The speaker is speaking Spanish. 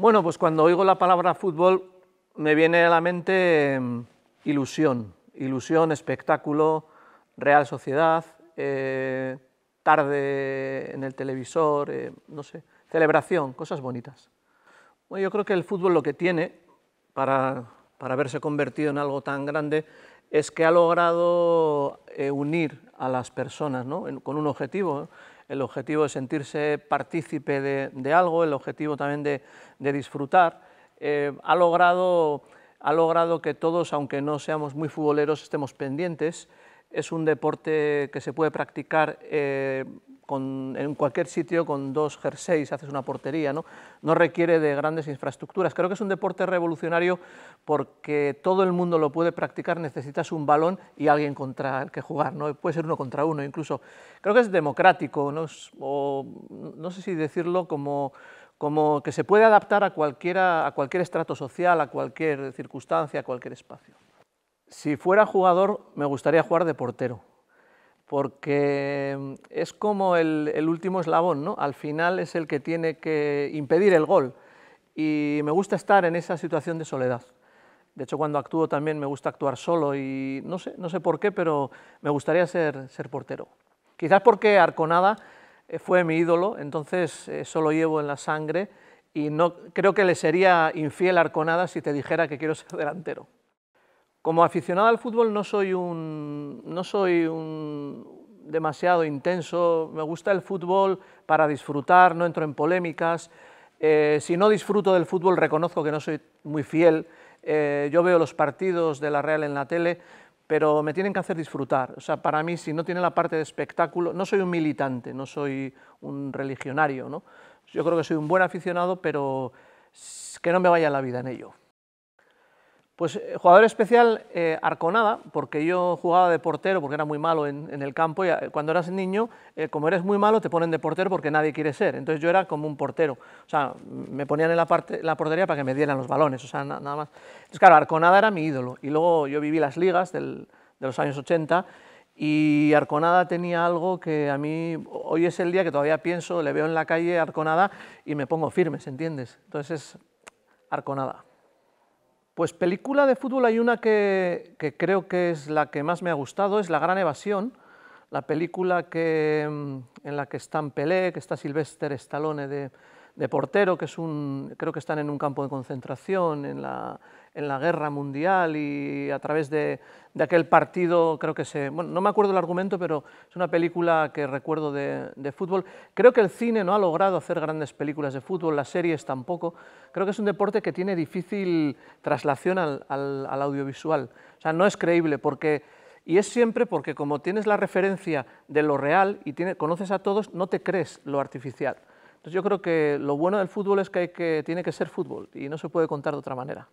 Bueno, pues cuando oigo la palabra fútbol me viene a la mente em, ilusión, ilusión, espectáculo, Real Sociedad, eh, tarde en el televisor, eh, no sé, celebración, cosas bonitas. yo creo que el fútbol lo que tiene para, para haberse convertido en algo tan grande es que ha logrado eh, unir a las personas ¿no? con un objetivo el objetivo de sentirse partícipe de, algo, el objetivo también de, disfrutar, eh, ha, logrado, ha logrado que todos, aunque no seamos muy futboleros, estemos pendientes. Es un deporte que se puede practicar eh, en cualquier sitio con dos jerseys haces una portería, ¿no? no requiere de grandes infraestructuras. Creo que es un deporte revolucionario porque todo el mundo lo puede practicar, necesitas un balón y alguien contra el que jugar, ¿no? puede ser uno contra uno incluso. Creo que es democrático, no, no sé si decirlo como como que se puede adaptar a, a cualquier estrato social, a cualquier circunstancia, a cualquier espacio. Si fuera jugador, me gustaría jugar de portero porque mm, es como el, último eslabón, al final es el que tiene que impedir el gol y me gusta estar en esa situación de soledad. De hecho, cuando actúo también me gusta actuar solo y no sé, no sé por qué, pero me gustaría ser, portero. Quizás porque Arconada eh, fue mi ídolo, entonces eso eh, lo llevo en la sangre y no, creo que le sería infiel a Arconada si te dijera que quiero ser delantero. Como aficionado al fútbol no soy un, no soy un demasiado intenso, me gusta el fútbol para disfrutar, no entro en polémicas. Eh, si no disfruto del fútbol reconozco que no soy muy fiel. Eh, yo veo los partidos de la Real en la tele, pero me tienen que hacer disfrutar. O sea, para mí, si no tiene la parte de espectáculo, no soy un militante, no soy un religionario, ¿no? Yo creo que soy un buen aficionado, pero que no me vaya la vida en ello. Pues eh, jugador especial eh, Arconada, porque yo jugaba de portero, porque era muy malo en, el campo, y eh, cuando eras niño, como eres muy malo, te ponen de portero porque nadie quiere ser, entonces yo era como un portero, o sea, me ponían en la, parte, la portería para que me dieran los balones, o sea, nada más. Entonces, claro, Arconada era mi ídolo, y luego yo viví las ligas de los años 80, y Arconada tenía algo que a mí, hoy es el día que todavía pienso, le veo en la calle Arconada y me pongo firme, ¿entiendes? Entonces, Arconada. Pues película de fútbol hay una que, que creo que es la que más me ha gustado, es La Gran Evasión, la película que, mm, en la que están Pelé, que está Sylvester Stallone de, portero, que es un, creo que están en un campo de concentración en la, en la guerra mundial y a través de, de, aquel partido, creo que se... Bueno, no me acuerdo el argumento, pero es una película que recuerdo de, fútbol. Creo que el cine no ha logrado hacer grandes películas de fútbol, las series tampoco. Creo que es un deporte que tiene difícil traslación al, al audiovisual. O sea, no es creíble porque y es siempre porque como tienes la referencia de lo real y conoces a todos, no te crees lo artificial. Entonces yo creo que lo bueno del fútbol es que tiene que ser fútbol y no se puede contar de otra manera.